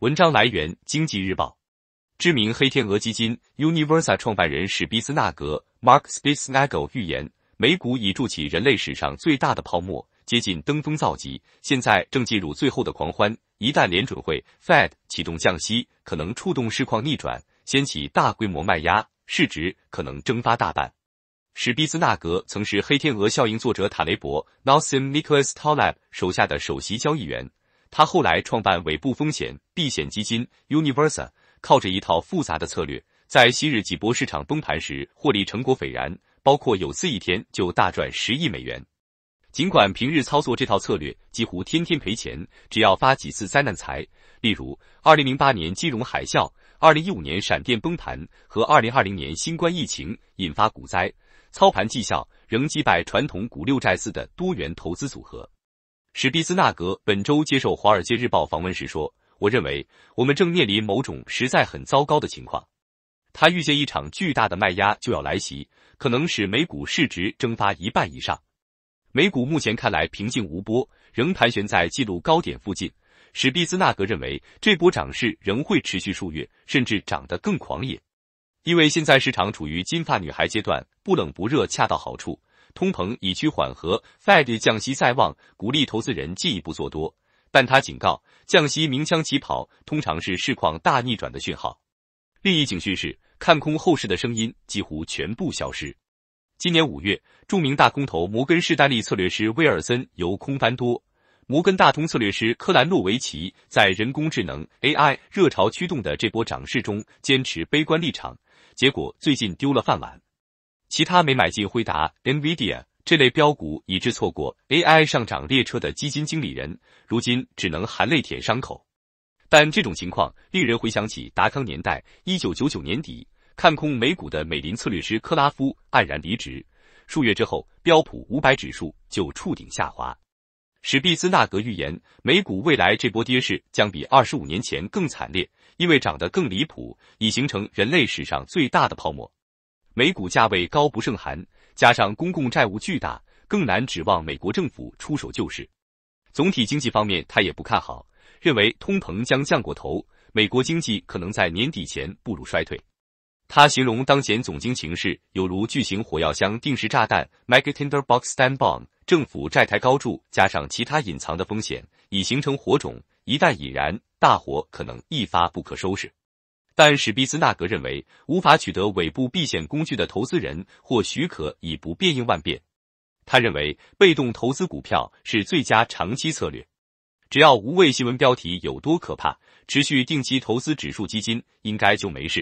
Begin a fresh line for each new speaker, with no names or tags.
文章来源：经济日报。知名黑天鹅基金 u n i v e r s a 创办人史毕斯纳格 （Mark Spitznagel） 预言，美股已筑起人类史上最大的泡沫，接近登峰造极，现在正进入最后的狂欢。一旦联准会 （Fed） 启动降息，可能触动市况逆转，掀起大规模卖压，市值可能蒸发大半。史毕斯纳格曾是黑天鹅效应作者塔雷伯 （Nelson Nicholas Taleb） 手下的首席交易员。他后来创办尾部风险避险基金 u n i v e r s l 靠着一套复杂的策略，在昔日几波市场崩盘时获利成果斐然，包括有次一天就大赚十亿美元。尽管平日操作这套策略几乎天天赔钱，只要发几次灾难财，例如2008年金融海啸、2015年闪电崩盘和2020年新冠疫情引发股灾，操盘绩效仍击败传统股六债四的多元投资组合。史毕斯纳格本周接受《华尔街日报》访问时说：“我认为我们正面临某种实在很糟糕的情况。他预见一场巨大的卖压就要来袭，可能使美股市值蒸发一半以上。美股目前看来平静无波，仍盘旋在纪录高点附近。史毕斯纳格认为，这波涨势仍会持续数月，甚至涨得更狂野，因为现在市场处于金发女孩阶段，不冷不热，恰到好处。”通膨已趋缓和，Fed 降息在望，鼓励投资人进一步做多。但他警告，降息鸣枪起跑通常是市况大逆转的讯号。另一警讯是，看空后市的声音几乎全部消失。今年五月，著名大空头摩根士丹利策略师威尔森由空翻多；摩根大通策略师科兰诺维奇在人工智能 AI 热潮驱动的这波涨势中坚持悲观立场，结果最近丢了饭碗。其他没买进辉达、NVIDIA 这类标股，以致错过 AI 上涨列车的基金经理人，如今只能含泪舔伤口。但这种情况令人回想起达康年代，一九九九年底看空美股的美林策略师克拉夫黯然离职，数月之后标普五百指数就触顶下滑。史毕兹纳格预言，美股未来这波跌势将比二十五年前更惨烈，因为涨得更离谱，已形成人类史上最大的泡沫。美股价位高不胜寒，加上公共债务巨大，更难指望美国政府出手救市。总体经济方面，他也不看好，认为通膨将降过头，美国经济可能在年底前步入衰退。他形容当前总经形势有如巨型火药箱定时炸弹 m e g a t i n d e r box s t a n d bomb），政府债台高筑，加上其他隐藏的风险，已形成火种，一旦引燃，大火可能一发不可收拾。但史毕斯纳格认为，无法取得尾部避险工具的投资人或许可以不变应万变。他认为，被动投资股票是最佳长期策略。只要无畏新闻标题有多可怕，持续定期投资指数基金应该就没事。